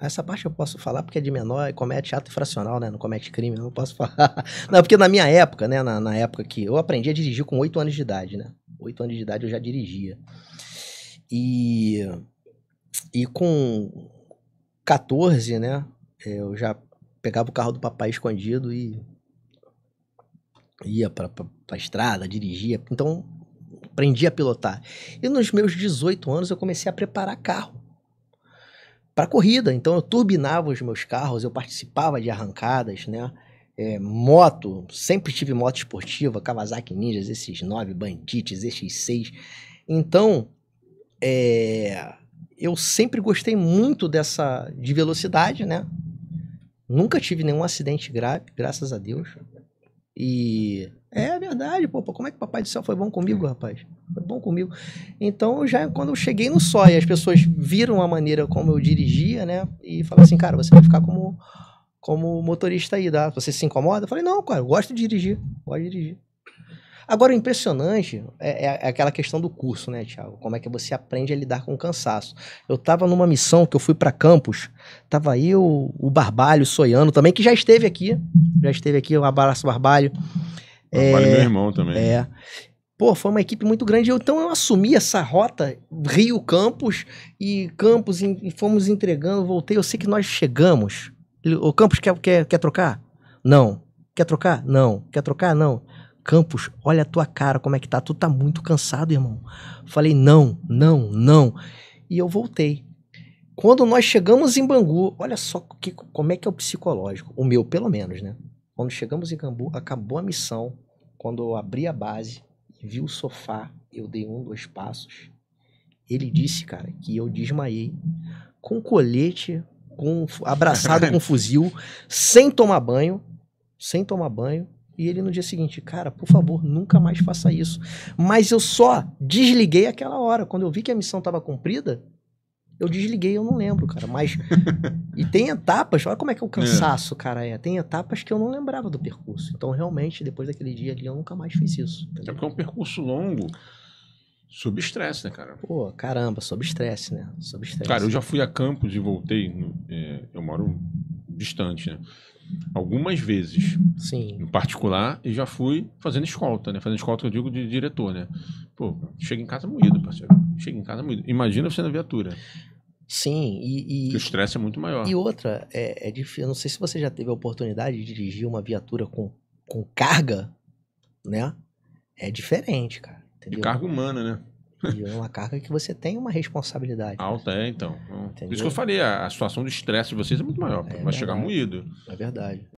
Essa parte eu posso falar porque é de menor e comete ato infracional, né? Não comete crime, não posso falar. Não, porque na minha época, né? Na, na época que eu aprendi a dirigir com 8 anos de idade, né? 8 anos de idade eu já dirigia. E, e com 14, né? É, eu já pegava o carro do papai escondido e ia pra, pra, pra estrada, dirigia. Então, aprendi a pilotar. E nos meus 18 anos eu comecei a preparar carro para corrida. Então eu turbinava os meus carros, eu participava de arrancadas, né? É, moto, sempre tive moto esportiva, Kawasaki Ninjas, esses nove bandites, esses seis. Então, é, eu sempre gostei muito dessa de velocidade, né? Nunca tive nenhum acidente grave, graças a Deus. E é verdade, pô, como é que o Papai do Céu foi bom comigo, rapaz? Foi bom comigo. Então, já quando eu cheguei no só e as pessoas viram a maneira como eu dirigia, né? E falaram assim, cara, você vai ficar como, como motorista aí, dá? Você se incomoda? Eu falei, não, cara, eu gosto de dirigir, gosto de dirigir. Agora, o impressionante é, é, é aquela questão do curso, né, Tiago? Como é que você aprende a lidar com o cansaço. Eu tava numa missão que eu fui para Campos, tava aí o Barbalho, o Soiano também, que já esteve aqui, já esteve aqui, um abraço, Barbalho. Vale é, meu irmão também. É. Pô, foi uma equipe muito grande. Então eu assumi essa rota Rio Campos e Campos e fomos entregando, voltei. Eu sei que nós chegamos. O Campos quer, quer, quer trocar? Não. Quer trocar? Não. Quer trocar? Não. Campos, olha a tua cara, como é que tá? Tu tá muito cansado, irmão. Falei, não, não, não. E eu voltei. Quando nós chegamos em Bangu, olha só que, como é que é o psicológico. O meu, pelo menos, né? Quando chegamos em Cambu, acabou a missão. Quando eu abri a base vi o sofá, eu dei um, dois passos. Ele disse, cara, que eu desmaiei com colete, com, abraçado com fuzil, sem tomar banho, sem tomar banho. E ele no dia seguinte, cara, por favor, nunca mais faça isso. Mas eu só desliguei aquela hora. Quando eu vi que a missão estava cumprida, eu desliguei, eu não lembro, cara. Mas. e tem etapas, olha como é que é o é. cansaço, é. cara, é. Tem etapas que eu não lembrava do percurso. Então, realmente, depois daquele dia ali, eu nunca mais fiz isso. é porque é um percurso longo. Sob estresse, né, cara? Pô, caramba, sob estresse, né? Sob estresse. Cara, eu já fui a Campos e voltei. é, eu moro distante, né? algumas vezes. Sim. Em particular, e já fui fazendo escolta, né? Fazendo escolta, eu digo, de diretor, né? Pô, chega em casa moído, parceiro. Chega em casa moído. Imagina você na viatura. Sim, e. e o estresse é muito maior. E outra, é, é difícil. Eu não sei se você já teve a oportunidade de dirigir uma viatura com, com carga, né? É diferente, cara. Entendeu? carga humana, né? E é uma carga que você tem uma responsabilidade. Alta, ah, né? é, então. Entendeu? Isso que eu falei, a, a situação de estresse de vocês é muito maior. É vai verdade. chegar moído. É verdade.